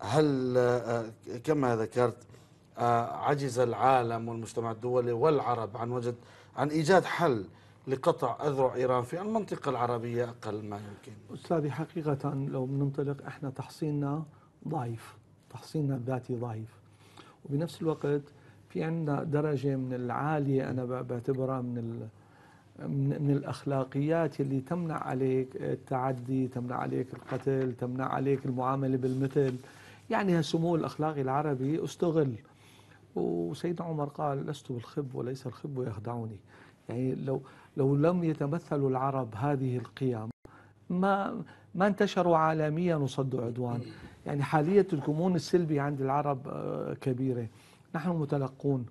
هل آه، آه، كما ذكرت آه، عجز العالم والمجتمع الدولي والعرب عن وجد عن ايجاد حل لقطع اذرع ايران في المنطقه العربيه اقل ما يمكن. استاذي حقيقه لو بننطلق احنا تحصيلنا ضعيف، تحصيلنا الذاتي ضعيف. وبنفس الوقت في عندنا درجه من العاليه انا بعتبرها من ال من الاخلاقيات اللي تمنع عليك التعدي، تمنع عليك القتل، تمنع عليك المعامله بالمثل. يعني سمو الأخلاقي العربي استغل وسيدنا عمر قال لست بالخب وليس الخب يخدعني يعني لو لو لم يتمثلوا العرب هذه القيم ما ما انتشروا عالميا وصدوا عدوان يعني حالية الكمون السلبي عند العرب آه، كبيرة نحن متلقون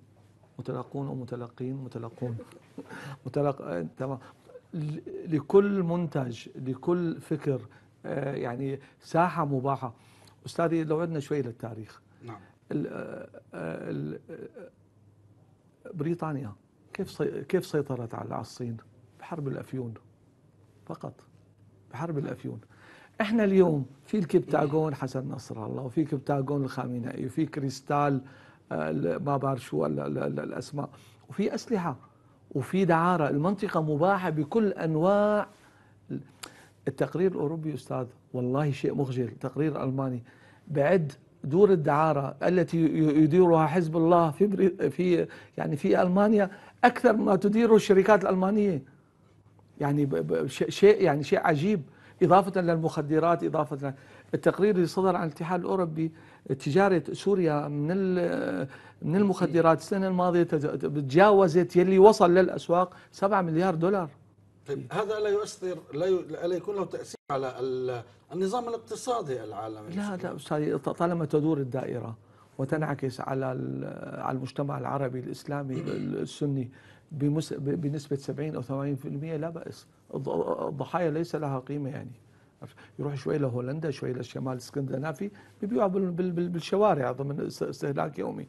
متلقون ومتلقين متلقون متلق آه، تمام لكل منتج لكل فكر آه، يعني ساحة مباحة أستاذي لو عدنا شوي للتاريخ نعم ال آه، آه، بريطانيا كيف كيف سيطرت على الصين بحرب الافيون فقط بحرب نعم. الافيون احنا اليوم في الكبتاغون حسن نصر الله وفي كبتاغون الخامنئي وفي كريستال آه، ما بعرف شو الاسماء وفي اسلحه وفي دعاره المنطقه مباحه بكل انواع التقرير الأوروبي أستاذ والله شيء مخجل تقرير ألماني بعد دور الدعارة التي يديرها حزب الله في في يعني في ألمانيا أكثر ما تديره الشركات الألمانية يعني شيء يعني شيء عجيب إضافة للمخدرات إضافة التقرير اللي صدر عن الاتحاد الأوروبي تجارة سوريا من من المخدرات السنة الماضية تجاوزت يلي وصل للأسواق 7 مليار دولار طيب هذا لا يؤثر لا, ي... لا يكون له تاثير على ال... النظام الاقتصادي العالمي لا لا استاذي طالما تدور الدائره وتنعكس على على المجتمع العربي الاسلامي السني بمس... بنسبه 70 او 80% لا باس الضحايا ليس لها قيمه يعني يروح شوي لهولندا شوي للشمال الاسكندنافي بيبيعوا بالشوارع ضمن استهلاك يومي